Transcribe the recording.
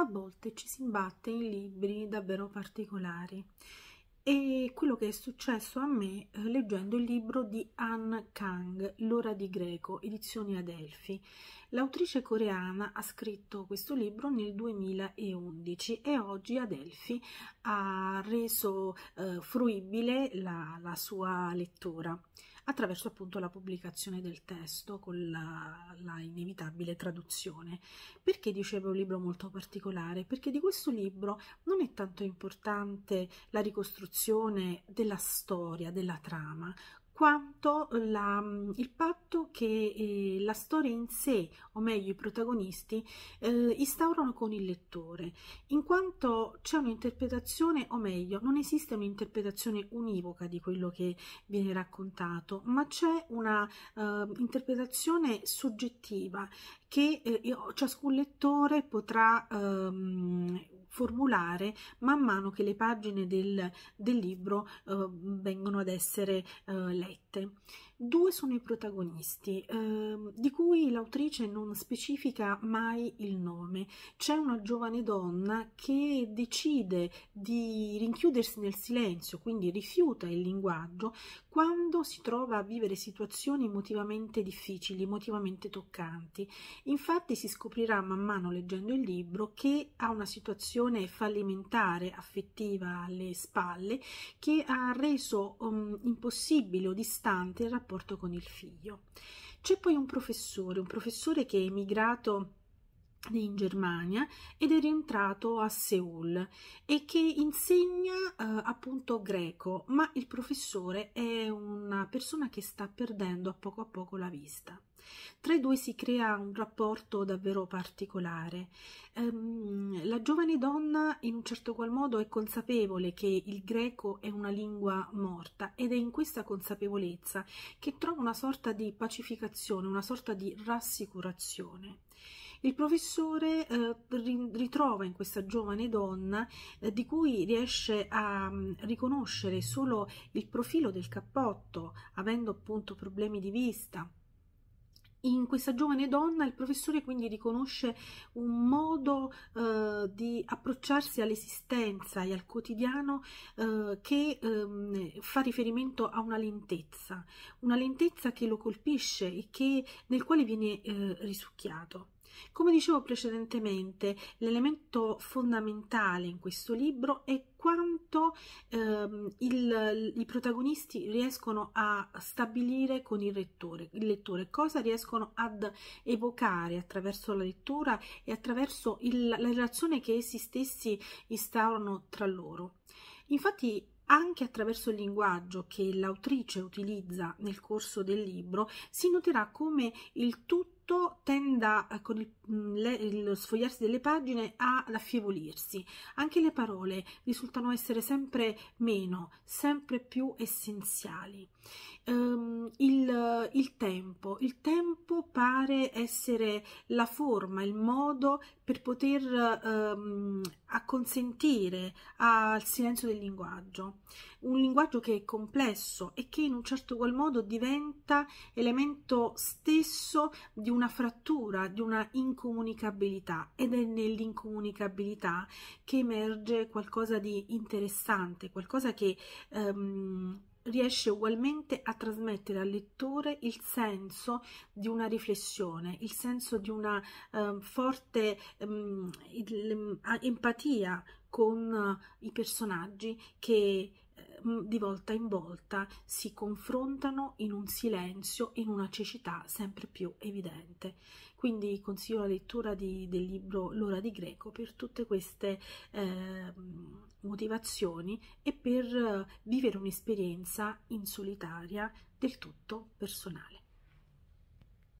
a volte ci si imbatte in libri davvero particolari e quello che è successo a me eh, leggendo il libro di Anne Kang, L'ora di greco, edizioni Adelphi. L'autrice coreana ha scritto questo libro nel 2011 e oggi Adelphi ha reso eh, fruibile la, la sua lettura attraverso appunto la pubblicazione del testo con la, la inevitabile traduzione. Perché dicevo un libro molto particolare? Perché di questo libro non è tanto importante la ricostruzione della storia, della trama, quanto la, il patto che eh, la storia in sé, o meglio i protagonisti, eh, instaurano con il lettore, in quanto c'è un'interpretazione, o meglio, non esiste un'interpretazione univoca di quello che viene raccontato, ma c'è un'interpretazione eh, soggettiva che eh, ciascun lettore potrà ehm, formulare man mano che le pagine del, del libro eh, vengono ad essere eh, lette dirette Due sono i protagonisti, eh, di cui l'autrice non specifica mai il nome. C'è una giovane donna che decide di rinchiudersi nel silenzio, quindi rifiuta il linguaggio, quando si trova a vivere situazioni emotivamente difficili, emotivamente toccanti. Infatti si scoprirà man mano leggendo il libro che ha una situazione fallimentare, affettiva alle spalle, che ha reso um, impossibile o distante il rapporto rapporto con il figlio. C'è poi un professore, un professore che è emigrato in Germania ed è rientrato a Seoul e che insegna eh, appunto greco, ma il professore è una persona che sta perdendo a poco a poco la vista. Tra i due si crea un rapporto davvero particolare. Ehm, la giovane donna in un certo qual modo è consapevole che il greco è una lingua morta ed è in questa consapevolezza che trova una sorta di pacificazione, una sorta di rassicurazione. Il professore eh, ritrova in questa giovane donna, eh, di cui riesce a mh, mm, riconoscere solo il profilo del cappotto, avendo appunto problemi di vista, in questa giovane donna il professore quindi riconosce un modo eh, di approcciarsi all'esistenza e al quotidiano eh, che ehm, fa riferimento a una lentezza, una lentezza che lo colpisce e che, nel quale viene eh, risucchiato. Come dicevo precedentemente, l'elemento fondamentale in questo libro è quanto ehm, il, i protagonisti riescono a stabilire con il lettore, il lettore, cosa riescono ad evocare attraverso la lettura e attraverso il, la relazione che essi stessi instaurano tra loro. Infatti, anche attraverso il linguaggio che l'autrice utilizza nel corso del libro, si noterà come il tutto tenda eh, con il, mm, le, lo sfogliarsi delle pagine ad affievolirsi. Anche le parole risultano essere sempre meno, sempre più essenziali. Um, il, il, tempo. il tempo pare essere la forma, il modo per poter um, acconsentire al silenzio del linguaggio, un linguaggio che è complesso e che in un certo qual modo diventa elemento stesso di una frattura fattura di una incomunicabilità ed è nell'incomunicabilità che emerge qualcosa di interessante, qualcosa che ehm, riesce ugualmente a trasmettere al lettore il senso di una riflessione, il senso di una eh, forte ehm, ehm empatia con eh, i personaggi che Mm, di volta in volta si confrontano in un silenzio, in una cecità sempre più evidente. Quindi consiglio la lettura di, del libro L'ora di greco per tutte queste eh, motivazioni e per eh, vivere un'esperienza in solitaria del tutto personale.